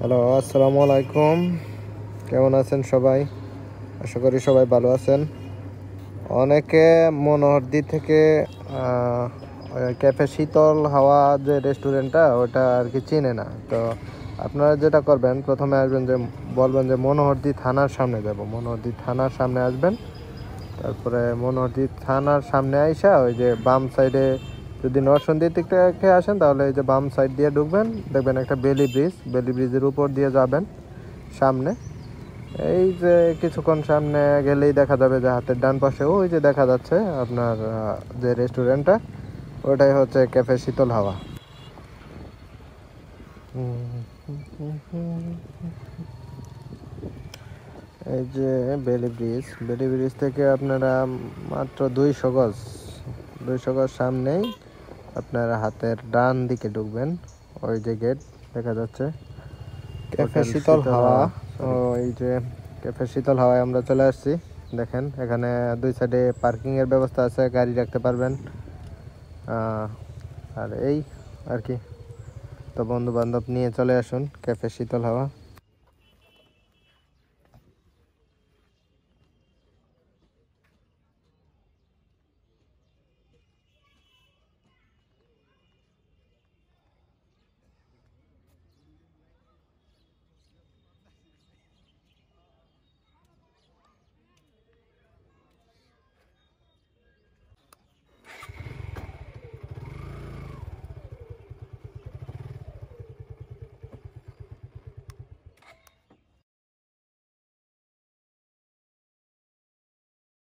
hello আসসালামু আলাইকুম কেমন আছেন সবাই আশা করি সবাই ভালো আছেন অনেকে মনোহরদি থেকে ক্যাফে শীতল হাওয়া যে রেস্টুরেন্টটা ওটা আর কি চিনে না তো আপনারা যেটা করবেন প্রথমে আসবেন যে বলবেন যে মনোহরদি থানার সামনে যাব মনোহরদি থানার সামনে আসবেন তারপরে মনোহরদি থানার সামনে আইসা ওই যে বাম সাইডে যদি নরসন্দির দিক থেকে আসেন তাহলে এই যে বাম সাইড দিয়ে ঢুকবেন দেখবেন একটা বেলি ব্রিজ বেলি ব্রিজের উপর দিয়ে যাবেন সামনে এই যে কিছুক্ষণ সামনে গেলেই দেখা যাবে যে হাতের ডান পাশে ওই যে দেখা যাচ্ছে আপনার যে রেস্টুরেন্টটা ওটাই হচ্ছে ক্যাফে শীতল হাওয়া এই যে বেলি ব্রিজ বেলি ব্রিজ থেকে আপনারা মাত্র দুইশো গজ দুইশো গজ সামনেই আপনার হাতের ডান দিকে ঢুকবেন ওই যে গেট দেখা যাচ্ছে ক্যাফে শীতল হাওয়া ও এই যে ক্যাফে শীতল হাওয়ায় আমরা চলে আসছি দেখেন এখানে দুই সাইডে পার্কিংয়ের ব্যবস্থা আছে গাড়ি রাখতে পারবেন আর এই আর কি তো বন্ধু বান্ধব নিয়ে চলে আসুন ক্যাফে শীতল হাওয়া